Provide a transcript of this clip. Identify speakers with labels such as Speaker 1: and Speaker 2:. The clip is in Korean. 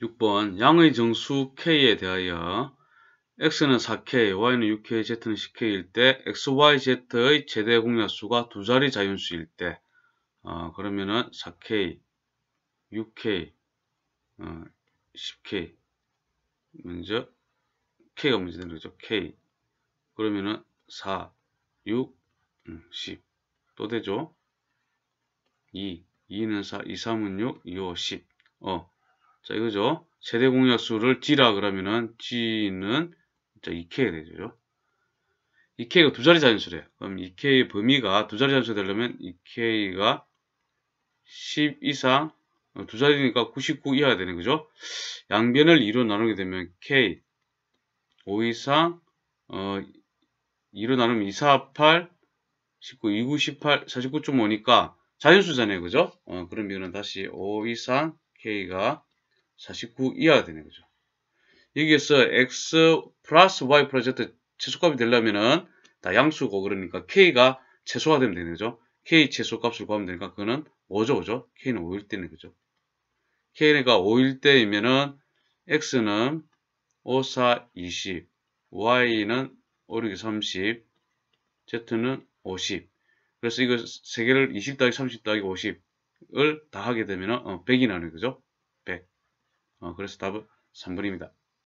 Speaker 1: 6번 양의 정수 k에 대하여 x는 4k, y는 6k, z는 10k일 때 x, y, z의 최대 공약수가 두 자리 자연수일 때 어, 그러면은 4k, 6k, 어, 10k 먼저 k가 문제 되는 거죠. k 그러면은 4, 6, 10 또 되죠. 2, 2는 4, 2, 3은 6, 2, 5, 10 어, 자, 이거죠. 세대 공약수를 D라 그러면은 G는 자, 2K가 되죠. 2K가 두 자리 잔연수래 그럼 2K의 범위가 두 자리 잔연수 되려면 2K가 10 이상, 어, 두 자리니까 99 이하가 되는 거죠. 양변을 2로 나누게 되면 K 5 이상, 어, 2로 나누면 2, 4, 8, 19, 2, 9, 18, 49.5니까 자연수잖아요. 그죠? 어, 그러면은 다시 5 이상 K가 49 이하가 되는 거죠. 여기에서 x 플러스 y 플러스 z 최소값이 되려면은 다 양수고 그러니까 k가 최소화 되면 되는 거죠. k 최소값을 구하면 되니까 그거는 5죠. 5죠. k는 5일 때는 거죠. k가 5일 때이면은 x는 5, 4, 20 y는 5, 6, 30 z는 50 그래서 이거 3개를 20 더하기 30 더하기 50을 다 하게 되면 은 어, 100이 나는 거죠. 어, 그래서 답은 3번입니다.